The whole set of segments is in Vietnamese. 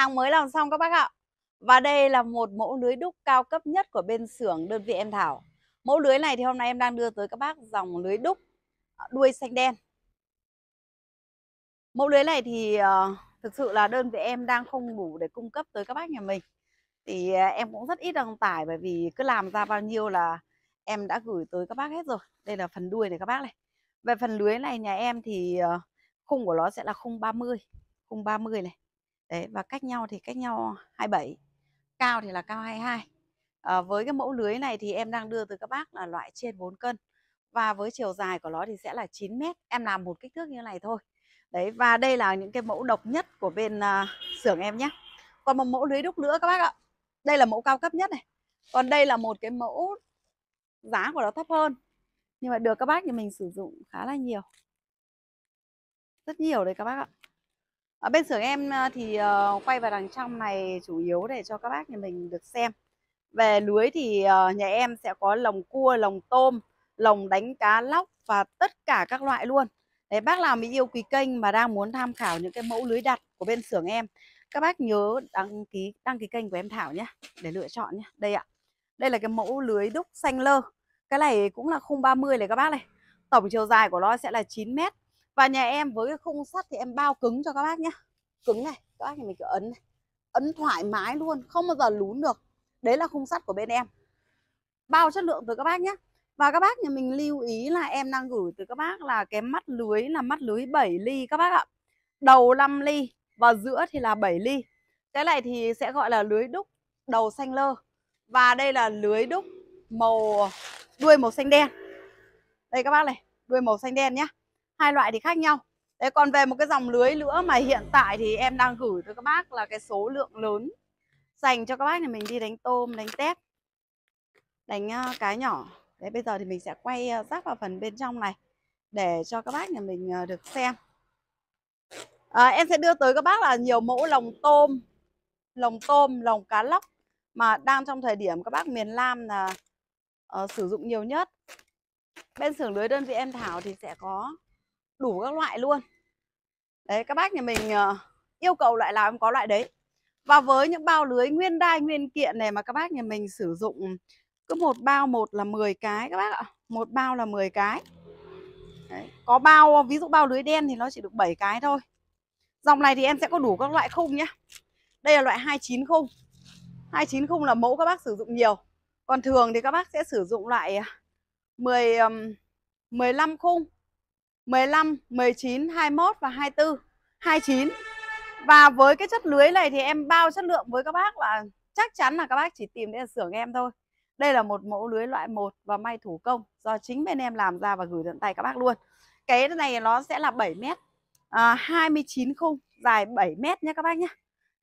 Hàng mới làm xong các bác ạ. Và đây là một mẫu lưới đúc cao cấp nhất của bên xưởng đơn vị em Thảo. Mẫu lưới này thì hôm nay em đang đưa tới các bác dòng lưới đúc ờ, đuôi xanh đen. Mẫu lưới này thì ờ, thực sự là đơn vị em đang không đủ để cung cấp tới các bác nhà mình. Thì ờ, em cũng rất ít đăng tải bởi vì cứ làm ra bao nhiêu là em đã gửi tới các bác hết rồi. Đây là phần đuôi này các bác này. Về phần lưới này nhà em thì khung của nó sẽ là khung 30. Khung 30 này đấy và cách nhau thì cách nhau 27 cao thì là cao 22 à, ờ, với cái mẫu lưới này thì em đang đưa từ các bác là loại trên 4 cân và với chiều dài của nó thì sẽ là 9 mét em làm một kích thước như này thôi đấy và đây là những cái mẫu độc nhất của bên uh, xưởng em nhé còn một mẫu lưới đúc nữa các bác ạ đây là mẫu cao cấp nhất này còn đây là một cái mẫu giá của nó thấp hơn nhưng mà được các bác thì mình sử dụng khá là nhiều rất nhiều đấy các bác ạ ở ờ, bên xưởng em ờ, thì ờ, quay vào đằng trong này chủ yếu để cho các bác nhà mình được xem về lưới thì nhà em sẽ có lồng cua lồng tôm lồng đánh cá lóc và tất cả các loại luôn để bác nào mới yêu quý kênh mà đang muốn tham khảo những cái mẫu lưới đặt của bên xưởng em các bác nhớ đăng ký đăng ký kênh của em Thảo nhé để lựa chọn nhé đây ạ đây là cái mẫu lưới đúc xanh lơ cái này cũng là khung 30 này các bác này tổng chiều dài của nó sẽ là 9 mét và nhà em với cái khung sắt thì em bao cứng cho các bác nhé cứng này các bác nhà mình cứ ấn này ấn thoải mái luôn không bao giờ lún được đấy là khung sắt của bên em bao chất lượng từ các bác nhé và các bác nhà mình lưu ý là em đang gửi từ các bác là cái mắt lưới là mắt lưới 7 ly các bác ạ đầu 5 ly và giữa thì là 7 ly cái này thì sẽ gọi là lưới đúc đầu xanh lơ và đây là lưới đúc màu đuôi màu xanh đen đây các bác này đuôi màu xanh đen nhé hai loại thì khác nhau Đấy, còn về một cái dòng lưới nữa mà hiện tại thì em đang gửi cho các bác là cái số lượng lớn dành cho các bác này mình đi đánh tôm, đánh tép, đánh uh, cá nhỏ. Đấy, bây giờ thì mình sẽ quay uh, ờ, ráp vào phần bên trong này để cho các bác nhà mình uh, được xem. À, em sẽ đưa tới các bác là nhiều mẫu lồng tôm, lồng tôm, lồng cá lóc mà đang trong thời điểm các bác miền Nam là uh, sử dụng nhiều nhất. Bên xưởng lưới đơn vị em Thảo thì sẽ có đủ các loại luôn đấy các bác nhà mình uh, yêu cầu loại nào em có loại đấy và với những bao lưới nguyên đai nguyên kiện này mà các bác nhà mình sử dụng cứ một bao một là 10 cái các bác ạ một bao là 10 cái đấy. có bao ví dụ bao lưới đen thì nó chỉ được 7 cái thôi dòng này thì em sẽ có đủ các loại khung nhé. đây là loại 29 khung 29 khung là mẫu các bác sử dụng nhiều còn thường thì các bác sẽ sử dụng loại 10 ờ, 15 khung 15, 19, 21 và 24, 29. Và với cái chất lưới này thì em bao chất lượng với các bác là chắc chắn là các bác chỉ tìm đến xưởng em thôi. Đây là một mẫu lưới loại 1 và may thủ công do chính bên em làm ra và gửi tận tay các bác luôn. Cái này nó sẽ là 7 mét, à, 29 khung, dài 7 mét nhé các bác nhé.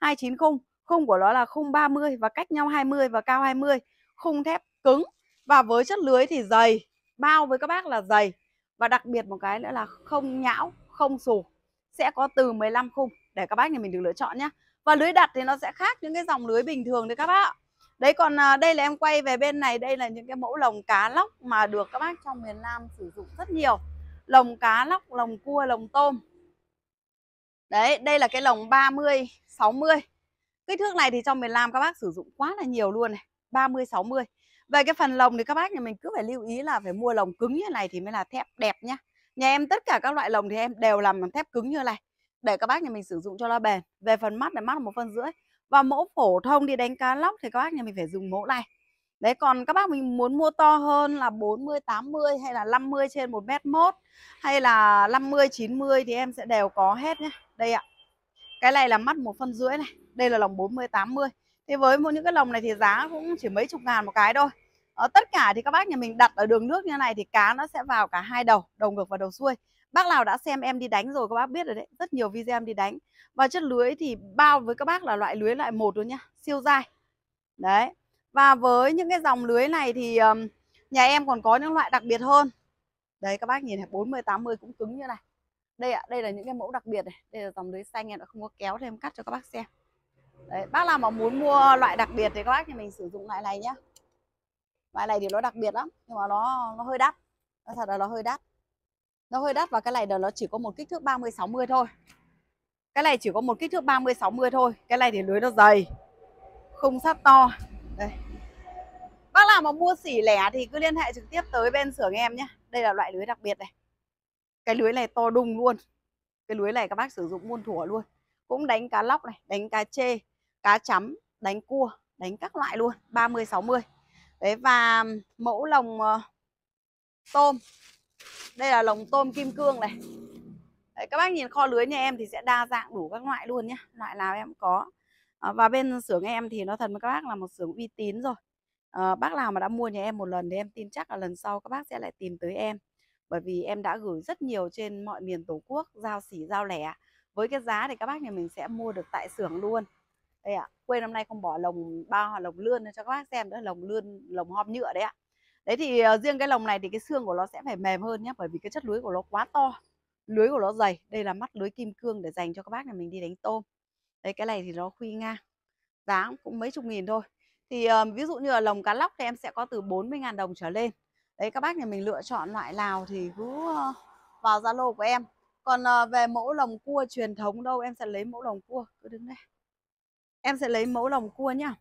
29 khung, khung của nó là khung 30 và cách nhau 20 và cao 20, khung thép cứng. Và với chất lưới thì dày, bao với các bác là dày và đặc biệt một cái nữa là không nhão không sù sẽ có từ 15 khung để các bác nhà mình được lựa chọn nhé và lưới đặt thì nó sẽ khác những cái dòng lưới bình thường đấy các bác ạ đấy còn à, đây là em quay về bên này đây là những cái mẫu lồng cá lóc mà được các bác trong miền Nam sử dụng rất nhiều lồng cá lóc lồng cua lồng tôm đấy đây là cái lồng 30 60 kích thước này thì trong miền Nam các bác sử dụng quá là nhiều luôn này 30 60 về cái phần lồng thì các bác nhà mình cứ phải lưu ý là phải mua lồng cứng như này thì mới là thép đẹp nhá nhà em tất cả các loại lồng thì em đều làm bằng thép cứng như này để các bác nhà mình sử dụng cho nó bền về phần mắt là mắt là một phân rưỡi và mẫu phổ thông đi đánh cá lóc thì các bác nhà mình phải dùng mẫu này Đấy còn các bác mình muốn mua to hơn là 40, 80 hay là 50 trên 1 mét mốt Hay là 50, 90 thì em sẽ đều có hết nhé Đây ạ Cái này là mắt một phân rưỡi này Đây là lòng 40, 80 thì với những cái lồng này thì giá cũng chỉ mấy chục ngàn một cái thôi đó, ờ, tất cả thì các bác nhà mình đặt ở đường nước như này thì cá nó sẽ vào cả hai đầu đầu ngược và đầu xuôi bác nào đã xem em đi đánh rồi các bác biết rồi đấy rất nhiều video em đi đánh và chất lưới thì bao với các bác là loại lưới loại một luôn nhá siêu dai đấy và với những cái dòng lưới này thì um, nhà em còn có những loại đặc biệt hơn đấy các bác nhìn này 40 mươi cũng cứng như này đây ạ à, đây là những cái mẫu đặc biệt này đây là dòng lưới xanh em đã không có kéo thêm cắt cho các bác xem Đấy, bác nào mà muốn mua loại đặc biệt thì các bác thì mình sử dụng loại này nhé Loại này thì nó đặc biệt lắm, nhưng mà nó nó hơi đắt. Nó thật là nó hơi đắt. Nó hơi đắt và cái này là nó chỉ có một kích thước 30 60 thôi. Cái này chỉ có một kích thước 30 60 thôi. Cái này thì lưới nó dày. Không sát to. Đây. Bác nào mà mua xỉ lẻ thì cứ liên hệ trực tiếp tới bên xưởng em nhé. Đây là loại lưới đặc biệt này. Cái lưới này to đùng luôn. Cái lưới này các bác sử dụng muôn thủa luôn cũng đánh cá lóc này đánh cá chê cá chấm đánh cua đánh các loại luôn 30 60 đấy và mẫu lồng ờ, tôm đây là lồng tôm kim cương này đấy, các bác nhìn kho lưới nhà em thì sẽ đa dạng đủ các loại luôn nhé loại nào em có à, và bên xưởng em thì nó thật với các bác là một xưởng uy tín rồi à, bác nào mà đã mua nhà em một lần thì em tin chắc là lần sau các bác sẽ lại tìm tới em bởi vì em đã gửi rất nhiều trên mọi miền tổ quốc giao xỉ giao lẻ với cái giá thì các bác nhà mình sẽ mua được tại xưởng luôn đây ạ à, quê năm nay không bỏ lồng bao hoặc lồng lươn cho các bác xem nữa lồng lươn lồng hòm nhựa đấy ạ à. đấy thì uh, riêng cái lồng này thì cái xương của nó sẽ phải mềm hơn nhé bởi vì cái chất lưới của nó quá to lưới của nó dày đây là mắt lưới kim cương để dành cho các bác nhà mình đi đánh tôm đấy cái này thì nó khuy ngang giá cũng mấy chục nghìn thôi thì uh, ví dụ như là lồng cá lóc thì em sẽ có từ 40 ngàn đồng trở lên đấy các bác nhà mình lựa chọn loại nào thì cứ uh, vào zalo của em còn ờ, về mẫu lồng cua truyền thống đâu em sẽ lấy mẫu lồng cua Cứ đứng đây Em sẽ lấy mẫu lồng cua nhá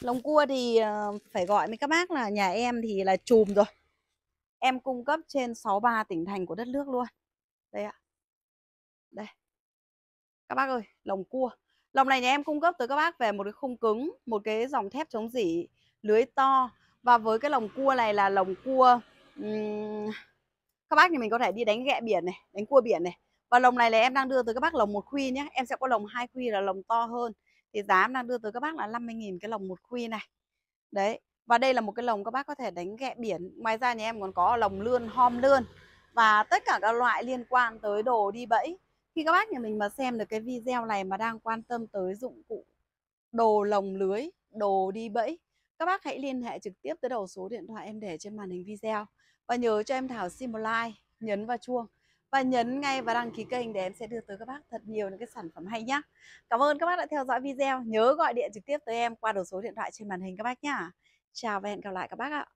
Lồng cua thì ờ, phải gọi với các bác là nhà em thì là chùm rồi Em cung cấp trên 63 tỉnh thành của đất nước luôn Đây ạ Đây Các bác ơi, lồng cua Lồng này nhà em cung cấp tới các bác về một cái khung cứng Một cái dòng thép chống dỉ lưới to và với cái lồng cua này là lồng cua um, các bác thì mình có thể đi đánh ghẹ biển này đánh cua biển này và lồng này là em đang đưa tới các bác lồng một khuy nhé em sẽ có lồng hai khuy là lồng to hơn thì giá em đang đưa tới các bác là 50.000 cái lồng một khuy này đấy và đây là một cái lồng các bác có thể đánh ghẹ biển ngoài ra nhà em còn có lồng lươn hom lươn và tất cả các loại liên quan tới đồ đi bẫy khi các bác nhà mình mà xem được cái video này mà đang quan tâm tới dụng cụ đồ lồng lưới đồ đi bẫy các bác hãy liên hệ trực tiếp tới đầu số điện thoại em để trên màn hình video. Và nhớ cho em Thảo xin một like, nhấn vào chuông và nhấn ngay và đăng ký kênh để em sẽ đưa tới các bác thật nhiều những cái sản phẩm hay nhá. Cảm ơn các bác đã theo dõi video. Nhớ gọi điện trực tiếp tới em qua đầu số điện thoại trên màn hình các bác nhá. Chào và hẹn gặp lại các bác ạ.